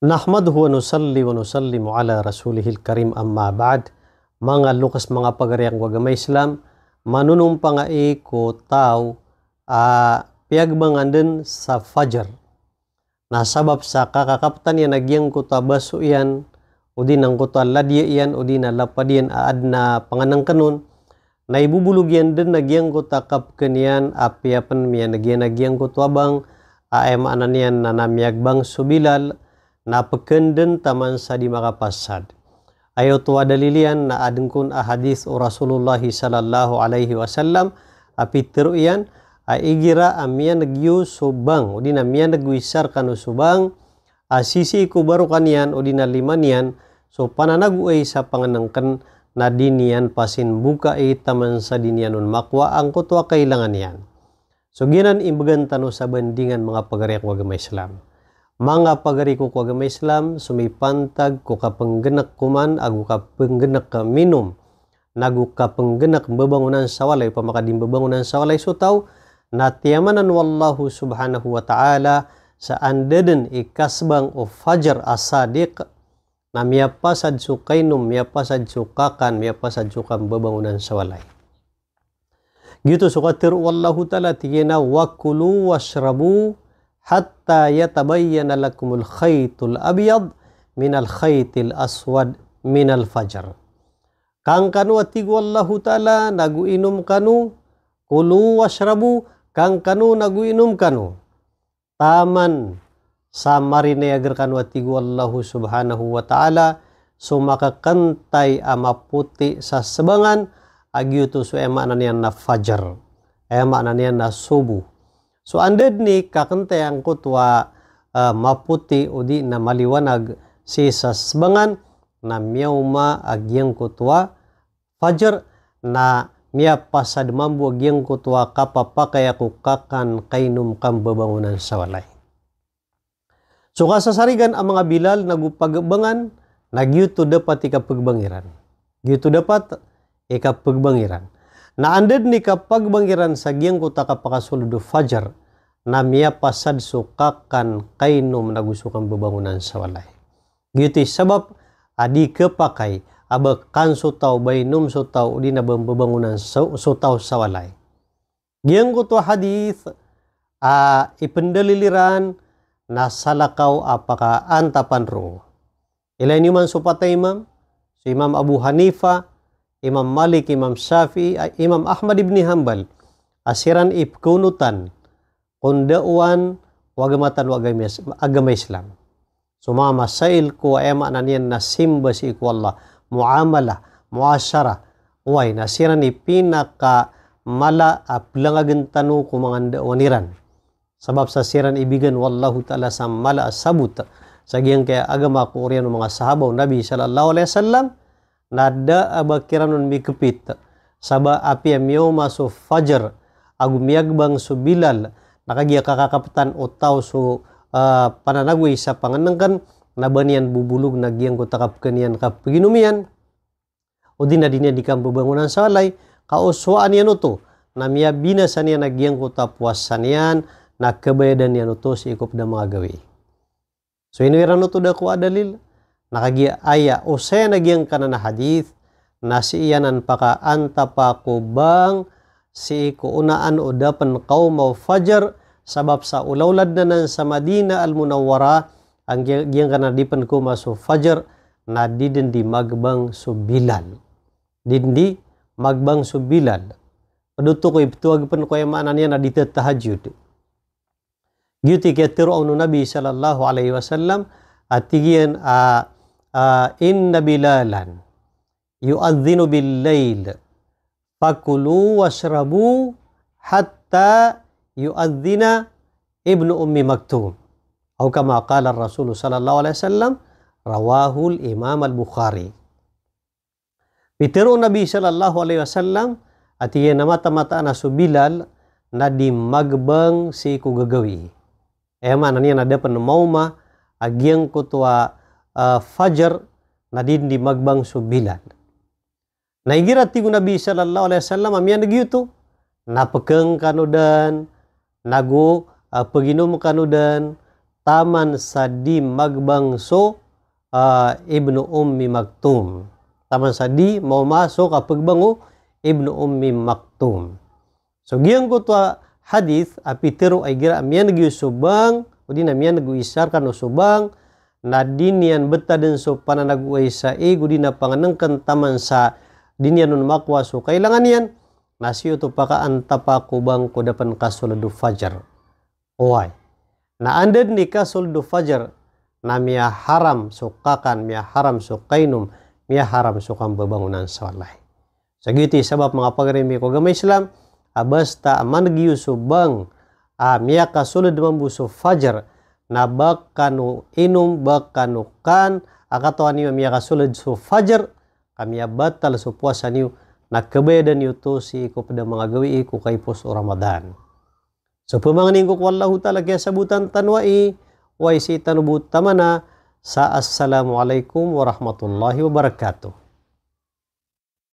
Nahmad wa nusalli wa nusallimu ala rasulihil karim amma ba'd. Mga lukas mga pagariyang wagamay Islam, Manunumpa nga ko tao uh, piagbangan sa fajar. Nasabab sa kakakaptan yan nagyang ko tabaso iyan, o din ang kuta ladya iyan, o din lapadian aad na panganang kanun na ibubulog yan din nagyang ko takapkan yan, apiapan miyan nagyan nagyang ko tuabang, aem anan yan na namyagbang subilal, napekenden taman sa di makapasad. Ayo tuwa adalilian na adengkun a hadis o Rasulullah sallallahu alaihi wasallam apitiru iyan a igira amian nagyu subang udin amian nagwisar kanu subang a sisi kubaru kanian udin limanian so pananagu ay sa panganangken na dinian pasin buka ay taman sa dinianun makwa ang kutwa kailangan yan. So ginan imbagan tano sa bandingan mga pagareak wagamay Islam. Mga pagari ko kagama Islam, sumipantag ko kapenggenak kuman, agu kapenggenak minum, nagu kapenggenak bebangunan sawalay, pamakadim bebangunan sawalay, so tau, natiamanan wallahu subhanahu wa ta'ala, saandeden ikasbang o fajar asadiq, na miyapasad sad sukainum, miyapasad sad sukakan, miyapasad sukam bebangunan sawalay. Gitu sukatir wallahu ta'ala tigina wakulu washrabu, hatta yatabayyana lakumul khaytul abyad minal khaytil aswad minal fajar kang kanu atigu Allahu taala nagu inum kanu kulu washrabu kang kanu nagu inum kanu taman samarine agar kanu atigu Allahu subhanahu wa taala sumaka kentai ama puti sasebangan agiutu ema nanian na fajar emaknanian na subuh so ni kakente ang kutwa uh, maputi di na maliwanag si sasbangan na miyawma agyang kutwa fajar na miya pasad mambu agyang kutwa kapapakay ako kakan kainum kang babangunan sa walay. So kasasarigan ang mga bilal nagupagbangan nagyuto dapat ikapagbangiran. Gito dapat ikapagbangiran. andet ni kapagbangiran sa giyang kuta kapakasuludo fajar namia pasad sukakan kainu menagusukan bebangunan sawalai. Gitu sebab adi kepakai kan sutau bainum sutau dina bebangunan sutau sawalai. Yang kutu hadis a nasala kau apakah antapan ro. Ilaini man supata imam, su imam Abu Hanifa, Imam Malik, Imam Syafi'i, Imam Ahmad ibn Hanbal, asiran ibkunutan, kundauan wagamatan wagam agama Islam. Sumama sail ko ema nanian na simba si Allah, muamala, muasara, way nasira ni pinaka mala aplangagan tanu kumanganda waniran. Sabab sa siran ibigan wallahu ta'ala sa mala sabut sa giyang kaya agama ko oriyan ng mga sahabaw Nabi sallallahu alaihi wasallam nada abakiranon mikupit saba api amyo maso fajar agumiyagbang subilal bilal nakagia kakakapetan utau so uh, eh, pananagui sa panganang kan nabanian bubulog nagiang ko takapkanian kapaginumian o dinadinya di kampo bangunan salay kauswaan yan uto namia binasan yan nagiang kota tapuasan yan kabayadan yan uto si ikop na mga gawi so inwiran uto da ko adalil nakagia aya o saya nagiang kanan hadith na si iyanan paka anta pa si ikuunaan o dapan kau mau fajar sabab sa ulaulad na nan sa Madina al-Munawwara ang giyang kanadipan ko maso fajr na didindi di magbang subilan, Didindi magbang subilan. Paduto ko iptuwag pan ko yung maana niya na dito tahajud. Giyuti kaya tiro ang nabi sallallahu alaihi wasallam at a uh, uh, inna bilalan yuadzinu bil-lail fakulu washrabu hatta yu'adzina ibnu ummi maktum atau kama qala Rasul sallallahu alaihi wasallam rawahul Imam al-Bukhari Bitero Nabi sallallahu alaihi wasallam atiye nama tamata nasu Bilal na eh, eh, di magbang si ku gagawi ema nania nada ma agiang kutua fajar nadin di magbang subilan. Bilal na igira tigu Nabi sallallahu alaihi wasallam amian gitu na pekeng kanudan nagu uh, peginum kanudan taman sadi magbangso uh, ibnu ummi maktum taman sadi mau masuk kapag ibnu ummi maktum so giyang ko to hadith apitero ay gira amyan nagi subang o din amyan nagi isar kan no subang na dinian beta din so pananaguay sa ego din panganangkan taman sa dinian nun makwa so kailangan yan nasiu tupaka antapa kubang kudapan kasuludu fajar. Why? Na anden nikah suludu fajar na miya haram sukakan, miya haram sukainum, miya haram sukam bebangunan salai. Sagiti sebab mga pagrimi ko gamay Islam, abasta amangiyu subang a miya kasulud mambuso fajar na bakanu inum bakanu kan akatuan niyo miya kasulud su fajar kami batal su puasa niyo nakkabedan si ko pada mga gawi ko kay pos o Ramadan. So pumangning ko wallahu ta'ala kaya sabutan tanwai wa isi tanubut tamana sa assalamualaikum warahmatullahi wabarakatuh.